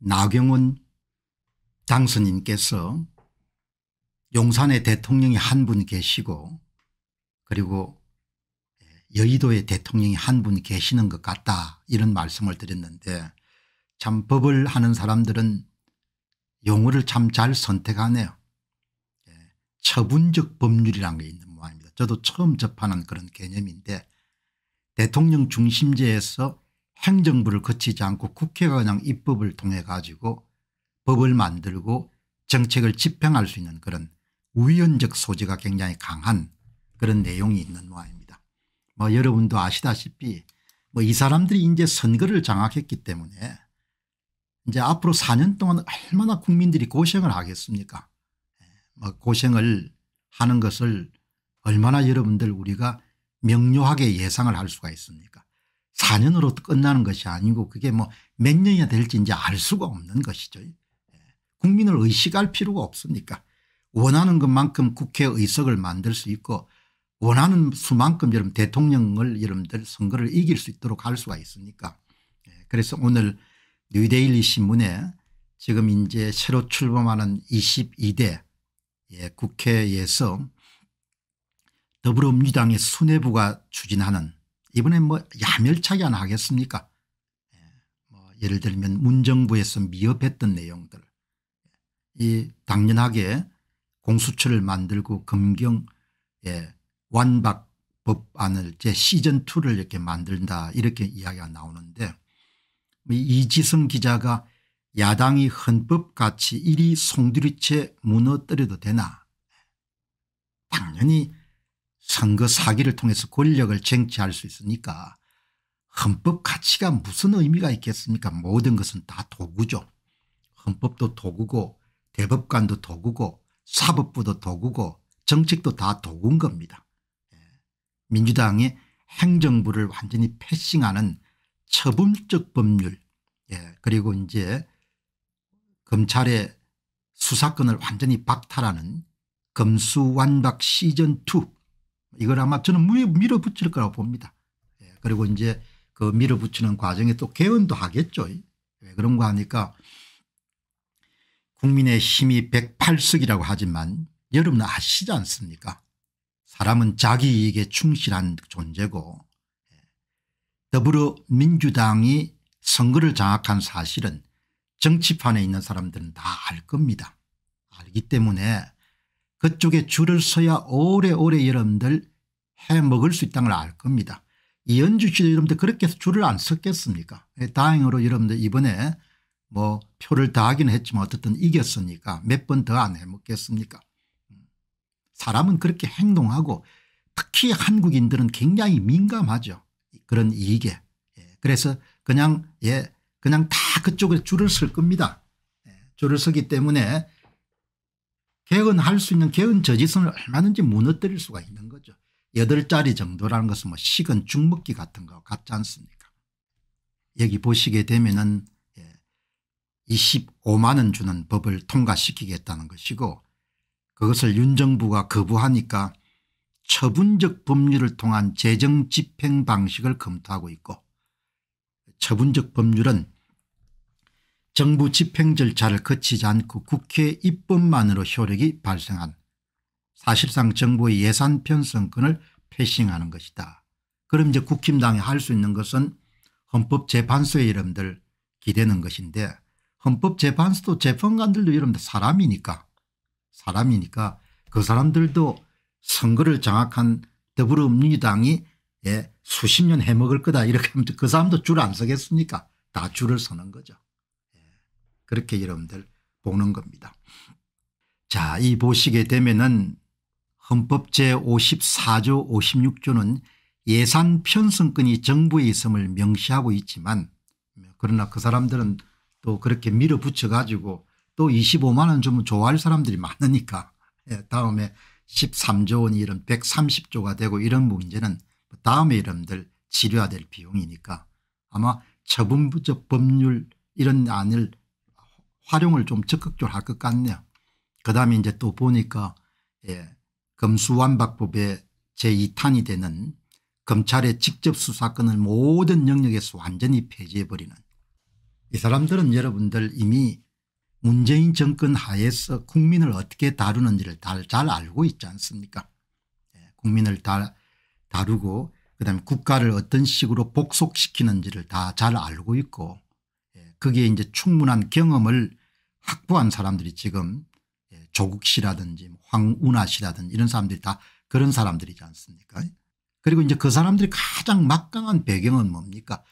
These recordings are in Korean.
나경원 당선인께서 용산에 대통령이 한 분 계시고 그리고 여의도에 대통령이 한 분 계시는 것 같다 이런 말씀을 드렸는데 참 법을 하는 사람들은 용어를 참 잘 선택하네요. 예, 처분적 법률이라는 게 있는 모양입니다. 저도 처음 접하는 그런 개념인데 대통령 중심제에서 행정부를 거치지 않고 국회가 그냥 입법을 통해 가지고 법을 만들고 정책을 집행할 수 있는 그런 우연적 소지가 굉장히 강한 그런 내용이 있는 모양입니다. 뭐 여러분도 아시다시피 뭐 이 사람들이 이제 선거를 장악했기 때문에 이제 앞으로 4년 동안 얼마나 국민들이 고생을 하겠습니까 뭐 고생을 하는 것을 얼마나 여러분들 우리가 명료하게 예상을 할 수가 있습니까 4년으로 끝나는 것이 아니고 그게 뭐 몇 년이 될지 이제 알 수가 없는 것이죠. 예. 국민을 의식할 필요가 없습니까 원하는 것만큼 국회의석을 만들 수 있고 원하는 수만큼 여러분 대통령을 여러분들 선거를 이길 수 있도록 할 수가 있으니까 예. 그래서 오늘 뉴데일리 신문에 지금 이제 새로 출범하는 22대 예, 국회에서 더불어민주당의 수뇌부가 추진하는 이번에 뭐 야멸차게 안 하겠습니까 예. 뭐 예를 들면 문정부에서 미흡했던 내용들 이 당연하게 공수처를 만들고 금경의 예, 완박 법안을 제 시즌2를 이렇게 만든다 이렇게 이야기가 나오는데 뭐 이지성 기자가 야당이 헌법같이 이리 송두리째 무너뜨려도 되나 당연히 선거 사기를 통해서 권력을 쟁취할 수 있으니까 헌법 가치가 무슨 의미가 있겠습니까 모든 것은 다 도구죠. 헌법도 도구고 대법관도 도구고 사법부도 도구고 정책도 다 도구인 겁니다. 예. 민주당의 행정부를 완전히 패싱하는 처분적 법률 예, 그리고 이제 검찰의 수사권을 완전히 박탈하는 검수완박 시즌2 이걸 아마 저는 밀어붙일 거라고 봅니다. 예, 그리고 이제 그 밀어붙이는 과정에 또 개헌도 하겠죠. 왜 예, 그런가 하니까 국민의 힘이 108석이라고 하지만 여러분 아시지 않습니까 사람은 자기 이익에 충실한 존재고 예, 더불어민주당이 선거를 장악한 사실은 정치판에 있는 사람들은 다 알 겁니다. 알기 때문에 그쪽에 줄을 서야 오래오래 여러분들 해먹을 수 있다는 걸 알 겁니다. 이현주 씨도 여러분들 그렇게 해서 줄을 안 섰겠습니까 예, 다행으로 여러분들 이번에 뭐 표를 다 하긴 했지만 어쨌든 이겼으니까 몇 번 더 안 해먹겠습니까 음, 사람은 그렇게 행동하고 특히 한국인들은 굉장히 민감하죠. 그런 이익에. 예, 그래서 그냥 예 그냥 다 그쪽에 줄을 쓸 겁니다. 예, 줄을 서기 때문에 개헌 할수 있는 개헌 저지선을 얼마든지 무너뜨릴 수가 있는 거죠. 8자리 정도라는 것은 뭐 식은 죽먹기 같은 거 같지 않습니까 여기 보시게 되면은 25만 예, 원 주는 법을 통과시키겠다는 것이고 그것을 윤 정부가 거부하니까 처분적 법률을 통한 재정 집행 방식을 검토하고 있고 처분적 법률은 정부 집행 절차를 거치지 않고 국회 입법만으로 효력이 발생한 사실상 정부의 예산 편성권을 패싱하는 것이다. 그럼 이제 국힘당이 할 수 있는 것은 헌법재판소의 이름들 기대는 것인데 헌법재판소도 재판관들도 이름들 사람이니까 사람이니까 그 사람들도 선거를 장악한 더불어민주당이 예, 수십 년 해먹을 거다 이렇게 하면 그 사람도 줄 안 서겠습니까 다 줄을 서는 거죠. 그렇게 여러분들 보는 겁니다. 자, 이 보시게 되면은 헌법 제54조 56조는 예산 편성권이 정부에 있음을 명시하고 있지만 그러나 그 사람들은 또 그렇게 밀어붙여 가지고 또 25만 원 주면 좋아할 사람들이 많으니까 예, 다음에 13조 원이 이런 130조가 되고 이런 문제는 뭐 다음에 여러분들 치료해야 될 비용이니까 아마 처분부적 법률 이런 안을 활용을 좀 적극적으로 할 것 같네요. 그다음에 이제 또 보니까 예, 검수완박법의 제2탄이 되는 검찰의 직접 수사권을 모든 영역에서 완전히 폐지해버리는 이 사람들은 여러분들 이미 문재인 정권 하에서 국민을 어떻게 다루는지를 다, 잘 알고 있지 않습니까 예, 국민을 다, 다루고 그다음에 국가를 어떤 식으로 복속시키는지를 다 잘 알고 있고 그게 이제 충분한 경험을 확보한 사람들이 지금 예, 조국 씨라든지 뭐 황운하 씨라든지 이런 사람들이 다 그런 사람들이지 않습니까 그리고 이제 그 사람들이 가장 막강한 배경은 뭡니까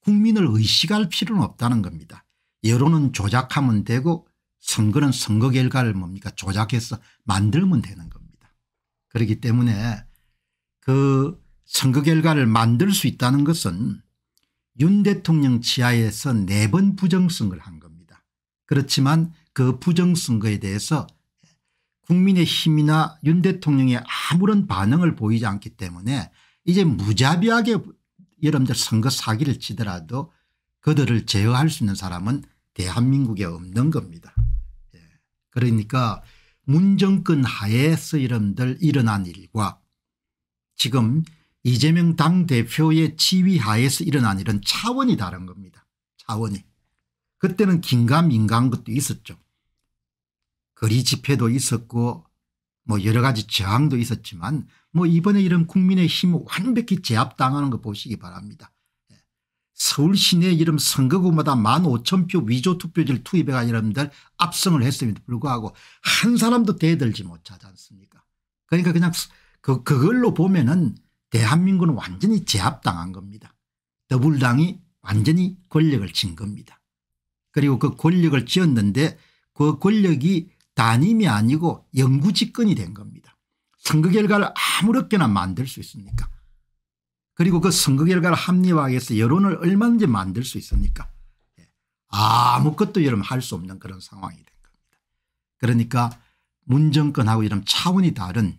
국민을 의식할 필요는 없다는 겁니다. 여론은 조작하면 되고 선거는 선거 결과를 뭡니까 조작해서 만들면 되는 겁니다. 그렇기 때문에 그 선거 결과를 만들 수 있다는 것은 윤 대통령 지하에서네 번 부정선거를 한 겁니다. 그렇지만 그 부정선거에 대해서 국민의 힘이나 윤 대통령의 아무런 반응을 보이지 않기 때문에 이제 무자비하게 여러분들 선거 사기를 치더라도 그들을 제어할 수 있는 사람은 대한민국에 없는 겁니다. 예. 그러니까 문정권 하에서 여러분들 일어난 일과 지금 이재명 당대표의 지휘 하에서 일어난 일은 차원이 다른 겁니다. 차원이. 그때는 긴가민가한 것도 있었죠. 거리 집회도 있었고 뭐 여러 가지 저항도 있었지만 뭐 이번에 이런 국민의힘 완벽히 제압당하는 거 보시기 바랍니다. 예. 서울 시내 이름 선거구마다 1만 5천 표 위조 투표지를 투입해가 여러분들 압승을 했음에도 불구하고 한 사람도 대들지 못하지 않습니까 그러니까 그냥 그, 그걸로 보면은 대한민국은 완전히 제압당한 겁니다. 더불당이 완전히 권력을 진 겁니다. 그리고 그 권력을 지었는데 그 권력이 단임이 아니고 영구집권이 된 겁니다. 선거 결과를 아무렇게나 만들 수 있습니까 그리고 그 선거 결과를 합리화하기 위해서 여론을 얼마든지 만들 수 있습니까 예. 아무것도 여러분 할 수 없는 그런 상황이 된 겁니다. 그러니까 문정권하고 이런 차원이 다른